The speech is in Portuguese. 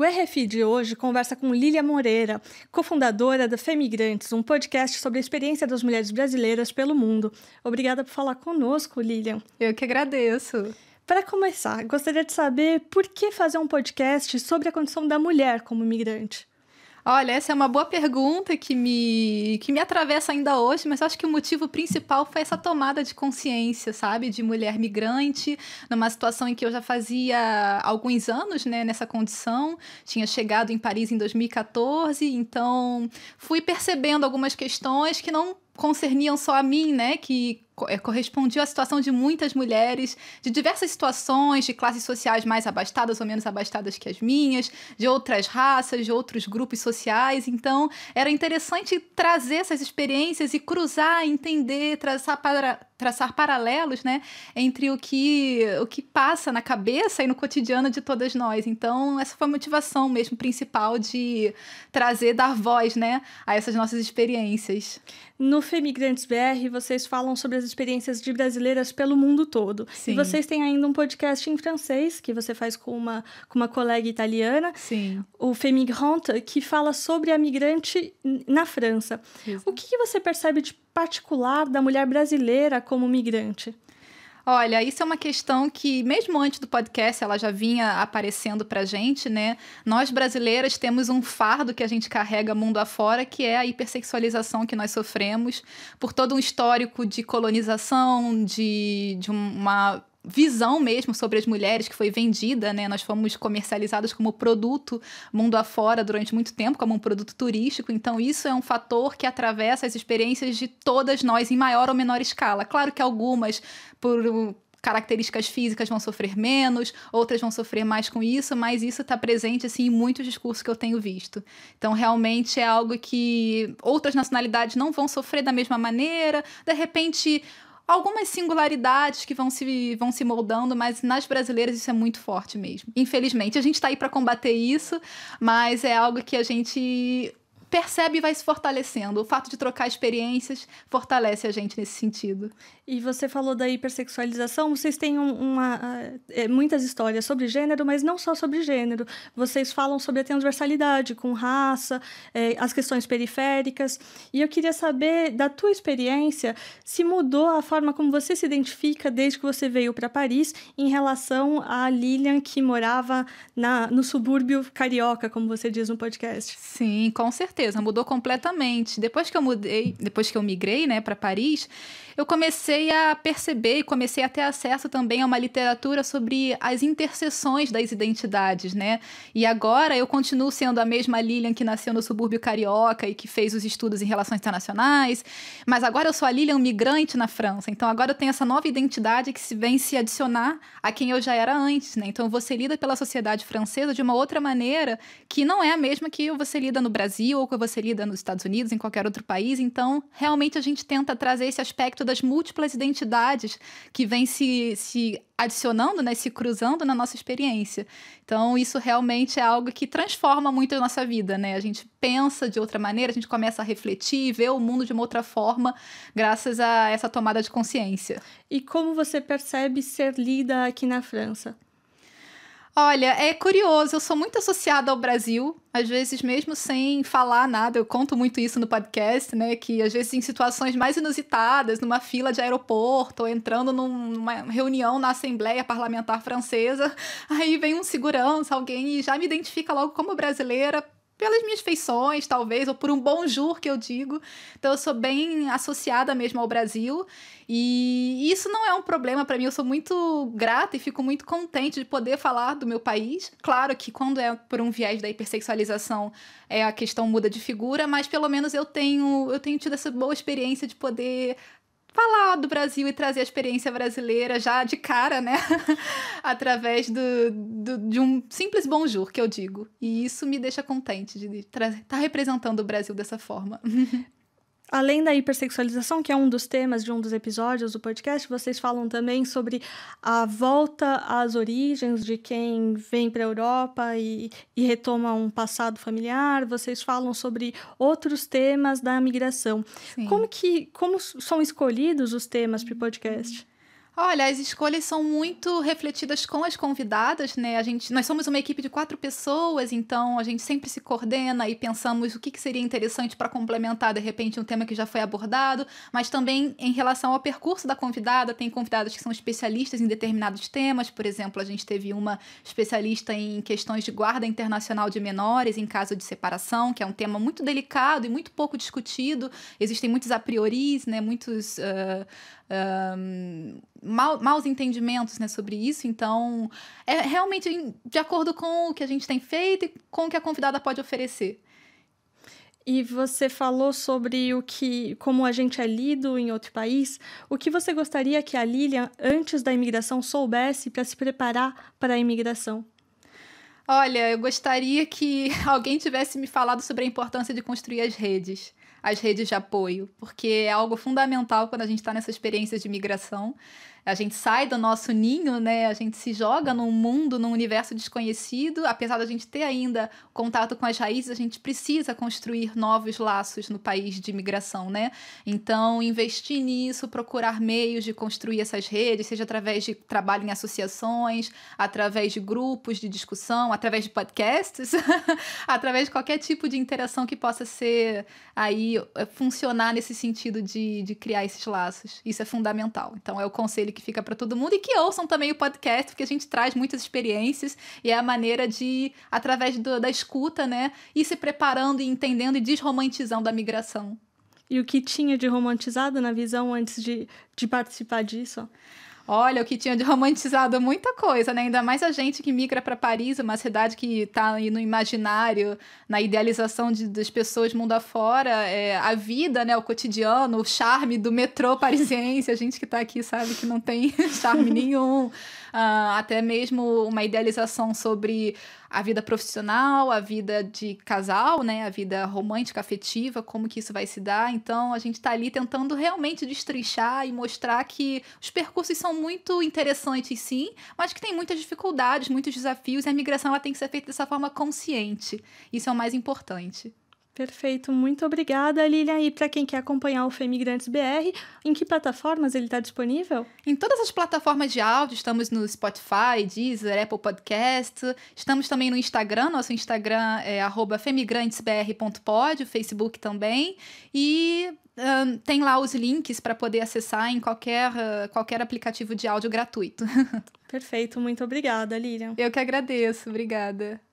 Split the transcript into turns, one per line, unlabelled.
O RFI de hoje conversa com Lília Moreira, cofundadora da Femigrantes, um podcast sobre a experiência das mulheres brasileiras pelo mundo. Obrigada por falar conosco, Lilian. Eu que agradeço. Para começar, gostaria de saber por que fazer um podcast sobre a condição da mulher como migrante. Olha, essa é uma boa pergunta que me, que me atravessa
ainda hoje, mas acho que o motivo principal foi essa tomada de consciência, sabe? De mulher migrante, numa situação em que eu já fazia alguns anos né, nessa condição, tinha chegado em Paris em 2014, então fui percebendo algumas questões que não concerniam só a mim, né? Que eh, correspondiam à situação de muitas mulheres, de diversas situações, de classes sociais mais abastadas ou menos abastadas que as minhas, de outras raças, de outros grupos sociais. Então, era interessante trazer essas experiências e cruzar, entender, traçar para, traçar paralelos, né, entre o que o que passa na cabeça e no cotidiano de todas nós. Então, essa foi a motivação mesmo
principal de trazer dar voz, né, a essas nossas experiências. No Femigrantes BR, vocês falam sobre as experiências de brasileiras pelo mundo todo. Sim. E vocês têm ainda um podcast em francês que você faz com uma com uma colega italiana, Sim. o Femigrante, que fala sobre a migrante na França. Isso. O que, que você percebe de particular da mulher brasileira como migrante? Olha, isso é uma
questão que, mesmo antes do podcast, ela já vinha aparecendo para gente, né? Nós brasileiras temos um fardo que a gente carrega mundo afora, que é a hipersexualização que nós sofremos por todo um histórico de colonização, de, de uma visão mesmo sobre as mulheres que foi vendida, né? Nós fomos comercializados como produto mundo afora durante muito tempo, como um produto turístico. Então, isso é um fator que atravessa as experiências de todas nós em maior ou menor escala. Claro que algumas, por características físicas vão sofrer menos, outras vão sofrer mais com isso, mas isso está presente assim em muitos discursos que eu tenho visto. Então realmente é algo que outras nacionalidades não vão sofrer da mesma maneira. De repente algumas singularidades que vão se, vão se moldando, mas nas brasileiras isso é muito forte mesmo. Infelizmente, a gente está aí para combater isso, mas é algo que a gente percebe e vai se fortalecendo. O fato de trocar
experiências fortalece a gente nesse sentido. E você falou da hipersexualização. Vocês têm uma, ah, é, muitas histórias sobre gênero, mas não só sobre gênero. Vocês falam sobre a transversalidade com raça, é, as questões periféricas. E eu queria saber, da tua experiência, se mudou a forma como você se identifica desde que você veio para Paris em relação à Lilian que morava na, no subúrbio carioca, como você diz no podcast. Sim, com certeza certeza, mudou completamente. Depois que eu mudei, depois
que eu migrei, né, para Paris, eu comecei a perceber e comecei a ter acesso também a uma literatura sobre as interseções das identidades, né? E agora eu continuo sendo a mesma Lilian que nasceu no subúrbio carioca e que fez os estudos em relações internacionais, mas agora eu sou a Lilian migrante na França. Então agora eu tenho essa nova identidade que se vem se adicionar a quem eu já era antes, né? Então você lida pela sociedade francesa de uma outra maneira que não é a mesma que você lida no Brasil ou pouco você lida nos Estados Unidos, em qualquer outro país. Então, realmente a gente tenta trazer esse aspecto das múltiplas identidades que vem se, se adicionando, né, se cruzando na nossa experiência. Então, isso realmente é algo que transforma muito a nossa vida, né? A gente pensa de outra maneira, a gente começa a refletir e ver o mundo de uma outra forma, graças a essa tomada de consciência. E como você percebe ser
lida aqui na França?
Olha, é curioso, eu sou muito associada ao Brasil, às vezes mesmo sem falar nada, eu conto muito isso no podcast, né, que às vezes em situações mais inusitadas, numa fila de aeroporto, ou entrando numa reunião na Assembleia Parlamentar Francesa, aí vem um segurança, alguém e já me identifica logo como brasileira pelas minhas feições, talvez, ou por um bonjour que eu digo. Então eu sou bem associada mesmo ao Brasil. E isso não é um problema para mim, eu sou muito grata e fico muito contente de poder falar do meu país. Claro que quando é por um viés da hipersexualização, é a questão muda de figura, mas pelo menos eu tenho eu tenho tido essa boa experiência de poder falar do Brasil e trazer a experiência brasileira já de cara, né? Através do, do, de um simples bonjour, que eu digo. E isso
me deixa contente de estar tá representando o Brasil dessa forma. Além da hipersexualização, que é um dos temas de um dos episódios do podcast, vocês falam também sobre a volta às origens de quem vem para a Europa e, e, retoma um passado familiar. Vocês falam sobre outros temas da migração. Sim. Como que como são escolhidos os temas para o podcast? Olha, as escolhas são
muito refletidas com as convidadas, né? A gente, nós somos uma equipe de quatro pessoas, então a gente sempre se coordena e pensamos o que, que seria interessante para complementar, de repente, um tema que já foi abordado, mas também em relação ao percurso da convidada, tem convidadas que são especialistas em determinados temas, por exemplo, a gente teve uma especialista em questões de guarda internacional de menores em caso de separação, que é um tema muito delicado e muito pouco discutido, existem muitos a prioris, né? Muitos. Uh, um, mal, maus entendimentos né, sobre isso. Então, é realmente de acordo com o que a gente tem feito e com o que a
convidada pode oferecer. E você falou sobre o que, como a gente é lido em outro país. O que você gostaria que a Lilian, antes da imigração, soubesse para se preparar para a imigração? Olha, eu gostaria que
alguém tivesse me falado sobre a importância de construir as redes as redes de apoio, porque é algo fundamental quando a gente está nessa experiência de migração. A gente sai do nosso ninho, né? A gente se joga num mundo, num universo desconhecido. Apesar da gente ter ainda contato com as raízes, a gente precisa construir novos laços no país de imigração, né? Então, investir nisso, procurar meios de construir essas redes, seja através de trabalho em associações, através de grupos de discussão, através de podcasts, através de qualquer tipo de interação que possa ser aí eh, funcionar nesse sentido de, de criar esses laços. Isso é fundamental. Então é o conselho que fica para todo mundo e que ouçam também o podcast, porque a gente traz muitas experiências e é a maneira de, através do, da escuta, né, ir se preparando e entendendo e desromantizando a migração.
E o que tinha de romantizado na visão antes de, de participar disso? Ó. Olha, o que tinha de
romantizado muita coisa, né? Ainda mais a gente que migra para Paris, uma cidade que está aí no imaginário, na idealização de, das pessoas mundo afora, é, a vida, né? O cotidiano, o charme do metrô parisiense, a gente que está aqui sabe que não tem charme nenhum uh, até mesmo uma idealização sobre a vida profissional, a vida de casal, né, a vida romântica, afetiva, como que isso vai se dar. Então a gente está ali tentando realmente destrinchar e mostrar que os percursos são muito interessantes, sim, mas que tem muitas dificuldades, muitos desafios e a migração ela tem que ser feita dessa forma consciente.
Isso é o mais importante. Perfeito, muito obrigada, Lilian. E para quem quer acompanhar o Femigrantes BR, em que plataformas ele está disponível? Em todas as plataformas de áudio, estamos
no Spotify, Deezer, Apple Podcast, estamos também no Instagram, nosso Instagram é femigrantesbr.pod, o Facebook também, e um, tem lá os links para poder acessar em qualquer, ah, qualquer aplicativo de áudio gratuito.
Perfeito, muito obrigada, Lilian. Eu que agradeço, obrigada.